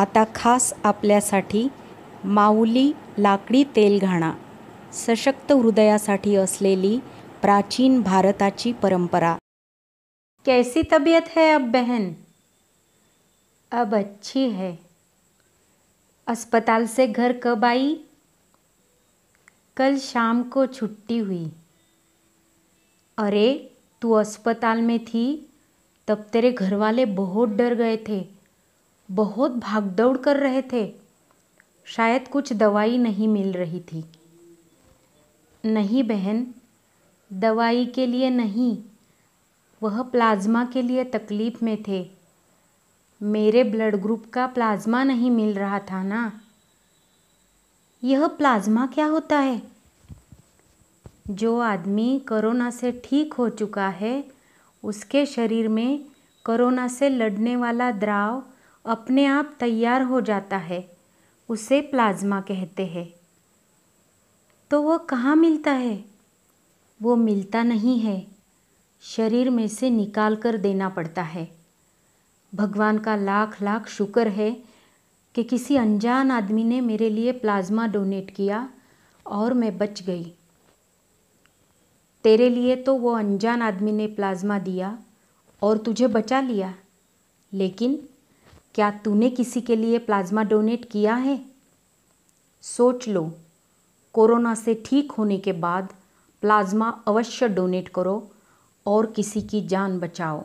आता खास आपल्यासाठी माऊली लाकडी तेलघाणा सशक्त हृदयासाठी असलेली प्राचीन भारताची परंपरा कैसी तबीयत है अब बहन अब अच्छी है अस्पताल से घर कब आई कल शाम को छुट्टी हुई अरे तू अस्पताल में थी तब तेरे घर वाले बहुत डर गए थे बहुत भागदौड़ कर रहे थे शायद कुछ दवाई नहीं मिल रही थी नहीं बहन दवाई के लिए नहीं वह प्लाज्मा के लिए तकलीफ़ में थे मेरे ब्लड ग्रुप का प्लाज्मा नहीं मिल रहा था ना यह प्लाज्मा क्या होता है जो आदमी कोरोना से ठीक हो चुका है उसके शरीर में कोरोना से लड़ने वाला द्राव अपने आप तैयार हो जाता है उसे प्लाज्मा कहते हैं तो वह कहाँ मिलता है वो मिलता नहीं है शरीर में से निकाल कर देना पड़ता है भगवान का लाख लाख शुक्र है कि किसी अनजान आदमी ने मेरे लिए प्लाज्मा डोनेट किया और मैं बच गई तेरे लिए तो वो अनजान आदमी ने प्लाज्मा दिया और तुझे बचा लिया लेकिन क्या तूने किसी के लिए प्लाज्मा डोनेट किया है सोच लो कोरोना से ठीक होने के बाद प्लाज्मा अवश्य डोनेट करो और किसी की जान बचाओ